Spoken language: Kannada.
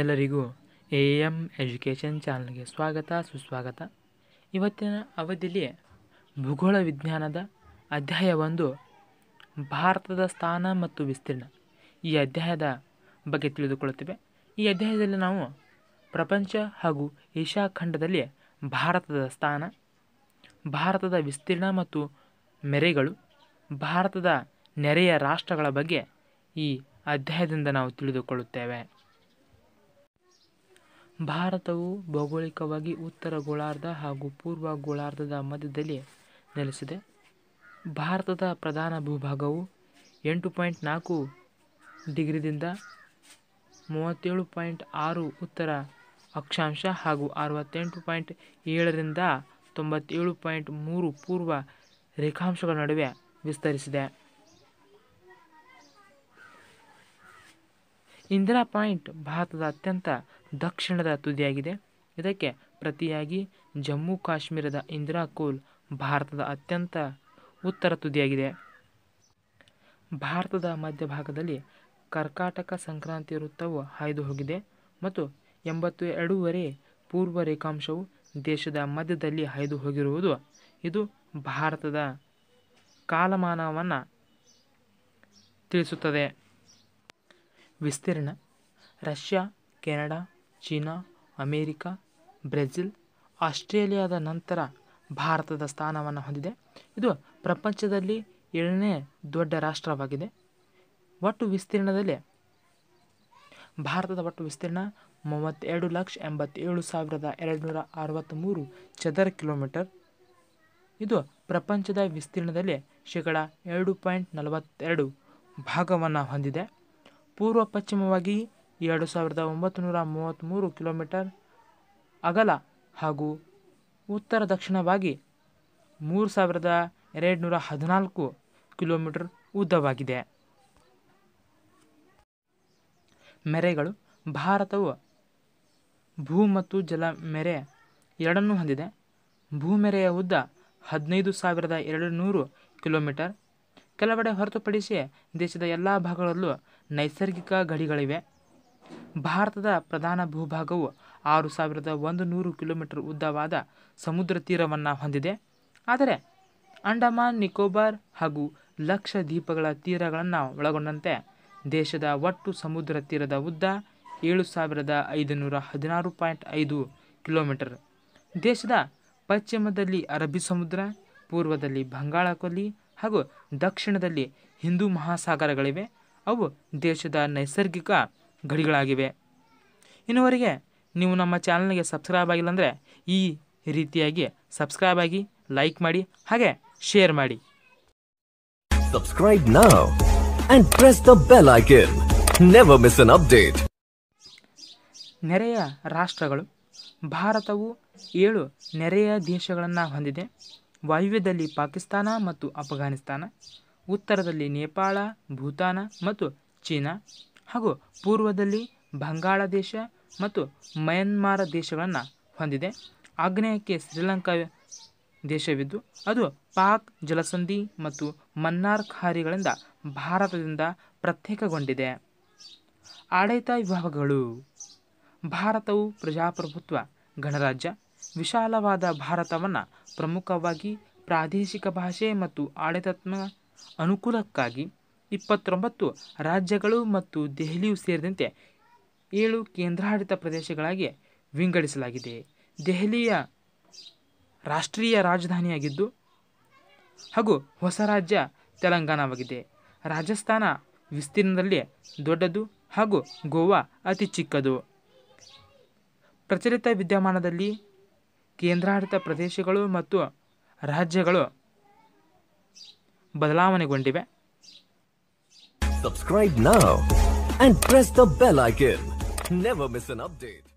ಎಲ್ಲರಿಗೂ ಎ ಎಮ್ ಎಜುಕೇಷನ್ ಚಾನಲ್ಗೆ ಸ್ವಾಗತ ಸುಸ್ವಾಗತ ಇವತ್ತಿನ ಅವಧಿಯಲ್ಲಿ ಭೂಗೋಳ ವಿಜ್ಞಾನದ ಅಧ್ಯಾಯ ಒಂದು ಭಾರತದ ಸ್ಥಾನ ಮತ್ತು ವಿಸ್ತೀರ್ಣ ಈ ಅಧ್ಯಾಯದ ಬಗ್ಗೆ ತಿಳಿದುಕೊಳ್ಳುತ್ತೇವೆ ಈ ಅಧ್ಯಾಯದಲ್ಲಿ ನಾವು ಪ್ರಪಂಚ ಹಾಗೂ ಏಷ್ಯಾ ಖಂಡದಲ್ಲಿ ಭಾರತದ ಸ್ಥಾನ ಭಾರತದ ವಿಸ್ತೀರ್ಣ ಮತ್ತು ಮೆರೆಗಳು ಭಾರತದ ನೆರೆಯ ರಾಷ್ಟ್ರಗಳ ಬಗ್ಗೆ ಈ ಅಧ್ಯಾಯದಿಂದ ನಾವು ತಿಳಿದುಕೊಳ್ಳುತ್ತೇವೆ ಭಾರತವು ಭೌಗೋಳಿಕವಾಗಿ ಉತ್ತರ ಗೋಳಾರ್ಧ ಹಾಗೂ ಪೂರ್ವ ಗೋಳಾರ್ಧದ ಮಧ್ಯದಲ್ಲಿ ನೆಲೆಸಿದೆ ಭಾರತದ ಪ್ರಧಾನ ಭೂಭಾಗವು ಎಂಟು ಪಾಯಿಂಟ್ ನಾಲ್ಕು ಡಿಗ್ರಿದಿಂದ ಮೂವತ್ತೇಳು ಪಾಯಿಂಟ್ ಆರು ಉತ್ತರ ಅಕ್ಷಾಂಶ ಹಾಗೂ ಅರವತ್ತೆಂಟು ಪಾಯಿಂಟ್ ಏಳರಿಂದ ತೊಂಬತ್ತೇಳು ಪಾಯಿಂಟ್ ಮೂರು ಪೂರ್ವ ರೇಖಾಂಶಗಳ ನಡುವೆ ವಿಸ್ತರಿಸಿದೆ ಇಂದಿರಾ ಪಾಯಿಂಟ್ ಭಾರತದ ಅತ್ಯಂತ ದಕ್ಷಿಣದ ತುದಿಯಾಗಿದೆ ಇದಕ್ಕೆ ಪ್ರತಿಯಾಗಿ ಜಮ್ಮು ಕಾಶ್ಮೀರದ ಇಂದಿರಾ ಕೋಲ್ ಭಾರತದ ಅತ್ಯಂತ ಉತ್ತರ ತುದಿಯಾಗಿದೆ ಭಾರತದ ಮಧ್ಯಭಾಗದಲ್ಲಿ ಕರ್ಕಾಟಕ ಸಂಕ್ರಾಂತಿ ವೃತ್ತವು ಹಾಯ್ದು ಹೋಗಿದೆ ಮತ್ತು ಎಂಬತ್ತು ಎರಡೂವರೆ ಪೂರ್ವ ರೇಖಾಂಶವು ದೇಶದ ಮಧ್ಯದಲ್ಲಿ ಹಾಯ್ದು ಹೋಗಿರುವುದು ಇದು ಭಾರತದ ಕಾಲಮಾನವನ್ನು ತಿಳಿಸುತ್ತದೆ ವಿಸ್ತೀರ್ಣ Russia Canada China America Brazil ಆಸ್ಟ್ರೇಲಿಯಾದ ನಂತರ ಭಾರತದ ಸ್ಥಾನವನ್ನು ಹೊಂದಿದೆ ಇದು ಪ್ರಪಂಚದಲ್ಲಿ ಏಳನೇ ದೊಡ್ಡ ರಾಷ್ಟ್ರವಾಗಿದೆ ಒಟ್ಟು ವಿಸ್ತೀರ್ಣದಲ್ಲಿ ಭಾರತದ ಒಟ್ಟು ವಿಸ್ತೀರ್ಣ ಮೂವತ್ತೆರಡು ಲಕ್ಷ ಎಂಬತ್ತೇಳು ಸಾವಿರದ ಎರಡುನೂರ ಅರವತ್ತ್ಮೂರು ಚದರ ಕಿಲೋಮೀಟರ್ ಇದು ಪ್ರಪಂಚದ ವಿಸ್ತೀರ್ಣದಲ್ಲಿ ಶೇಕಡ ಎರಡು ಪಾಯಿಂಟ್ ನಲವತ್ತೆರಡು ಭಾಗವನ್ನು ಹೊಂದಿದೆ ಪೂರ್ವ ಪಶ್ಚಿಮವಾಗಿ ಎರಡು ಸಾವಿರದ ಒಂಬತ್ತು ನೂರ ಮೂವತ್ತ್ಮೂರು ಕಿಲೋಮೀಟರ್ ಅಗಲ ಹಾಗೂ ಉತ್ತರ ದಕ್ಷಿಣವಾಗಿ ಮೂರು ಸಾವಿರದ ಎರಡು ನೂರ ಹದಿನಾಲ್ಕು ಕಿಲೋಮೀಟರ್ ಉದ್ದವಾಗಿದೆ ಮೆರೆಗಳು ಭಾರತವು ಭೂ ಮತ್ತು ಜಲ ಮೆರೆ ಎರಡನ್ನೂ ಹೊಂದಿದೆ ಭೂಮೆರೆಯ ಉದ್ದ ಹದಿನೈದು ಸಾವಿರದ ಎರಡು ನೂರು ಕಿಲೋಮೀಟರ್ ಕೆಲವೆಡೆ ಹೊರತುಪಡಿಸಿ ದೇಶದ ಎಲ್ಲ ಭಾಗಗಳಲ್ಲೂ ನೈಸರ್ಗಿಕ ಗಡಿಗಳಿವೆ ಭಾರತದ ಪ್ರಧಾನ ಭೂಭಾಗವು ಆರು ಸಾವಿರದ ಒಂದು ನೂರು ಕಿಲೋಮೀಟರ್ ಉದ್ದವಾದ ಸಮುದ್ರ ತೀರವನ್ನು ಹೊಂದಿದೆ ಆದರೆ ಅಂಡಮಾನ್ ನಿಕೋಬಾರ್ ಹಾಗೂ ಲಕ್ಷ ದ್ವೀಪಗಳ ತೀರಗಳನ್ನು ಒಳಗೊಂಡಂತೆ ದೇಶದ ಒಟ್ಟು ಸಮುದ್ರ ತೀರದ ಉದ್ದ ಏಳು ಸಾವಿರದ ಐದುನೂರ ಹದಿನಾರು ಪಾಯಿಂಟ್ ಐದು ಕಿಲೋಮೀಟರ್ ದೇಶದ ಪಶ್ಚಿಮದಲ್ಲಿ ಅರಬ್ಬಿ ಸಮುದ್ರ ಪೂರ್ವದಲ್ಲಿ ಬಂಗಾಳಕೊಲ್ಲಿ ಹಾಗೂ ದಕ್ಷಿಣದಲ್ಲಿ ಹಿಂದೂ ಮಹಾಸಾಗರಗಳಿವೆ ಅವು ದೇಶದ ನೈಸರ್ಗಿಕ ಗಡಿಗಳಾಗಿವೆ ಇನ್ನುವರೆಗೆ ನೀವು ನಮ್ಮ ಚಾನಲ್ಗೆ ಸಬ್ಸ್ಕ್ರೈಬ್ ಆಗಿಲ್ಲ ಅಂದರೆ ಈ ರೀತಿಯಾಗಿ ಸಬ್ಸ್ಕ್ರೈಬ್ ಆಗಿ ಲೈಕ್ ಮಾಡಿ ಹಾಗೆ ಶೇರ್ ಮಾಡಿ subscribe now and press the bell icon miss an update ನೆರೆಯ ರಾಷ್ಟ್ರಗಳು ಭಾರತವು ಏಳು ನೆರೆಯ ದೇಶಗಳನ್ನು ಹೊಂದಿದೆ ವಾಯುವ್ಯದಲ್ಲಿ ಪಾಕಿಸ್ತಾನ ಮತ್ತು ಅಫ್ಘಾನಿಸ್ತಾನ ಉತ್ತರದಲ್ಲಿ ನೇಪಾಳ ಭೂತಾನ ಮತ್ತು ಚೀನಾ ಹಾಗೂ ಪೂರ್ವದಲ್ಲಿ ಬಂಗಾಳದೇಶ ಮತ್ತು ಮಯನ್ಮಾರ ದೇಶಗಳನ್ನು ಹೊಂದಿದೆ ಆಗ್ನೇಯಕ್ಕೆ ಶ್ರೀಲಂಕಾ ದೇಶವಿದ್ದು ಅದು ಪಾಕ್ ಜಲಸಂಧಿ ಮತ್ತು ಮನ್ನಾರ್ ಖಾರಿಗಳಿಂದ ಭಾರತದಿಂದ ಪ್ರತ್ಯೇಕಗೊಂಡಿದೆ ಆಡಳಿತ ವಿಭಾಗಗಳು ಭಾರತವು ಪ್ರಜಾಪ್ರಭುತ್ವ ಗಣರಾಜ್ಯ ವಿಶಾಲವಾದ ಭಾರತವನ್ನು ಪ್ರಮುಖವಾಗಿ ಪ್ರಾದೇಶಿಕ ಭಾಷೆ ಮತ್ತು ಆಡಳಿತಾತ್ಮ ಅನುಕೂಲಕ್ಕಾಗಿ ಇಪ್ಪತ್ತೊಂಬತ್ತು ರಾಜ್ಯಗಳು ಮತ್ತು ದೆಹಲಿಯು ಸೇರಿದಂತೆ ಏಳು ಕೇಂದ್ರಾಡಳಿತ ಪ್ರದೇಶಗಳಾಗಿ ವಿಂಗಡಿಸಲಾಗಿದೆ ದೆಹಲಿಯ ರಾಷ್ಟ್ರೀಯ ರಾಜಧಾನಿಯಾಗಿದ್ದು ಹಾಗೂ ಹೊಸ ರಾಜ್ಯ ತೆಲಂಗಾಣವಾಗಿದೆ ರಾಜಸ್ಥಾನ ವಿಸ್ತೀರ್ಣದಲ್ಲಿ ದೊಡ್ಡದು ಹಾಗೂ ಗೋವಾ ಅತಿ ಚಿಕ್ಕದು ಪ್ರಚಲಿತ ವಿದ್ಯಮಾನದಲ್ಲಿ ಕೇಂದ್ರಾಡಳಿತ ಪ್ರದೇಶಗಳು ಮತ್ತು ರಾಜ್ಯಗಳು ಬದಲಾವಣೆಗೊಂಡಿವೆ Subscribe now and press the bell icon. Never miss an update.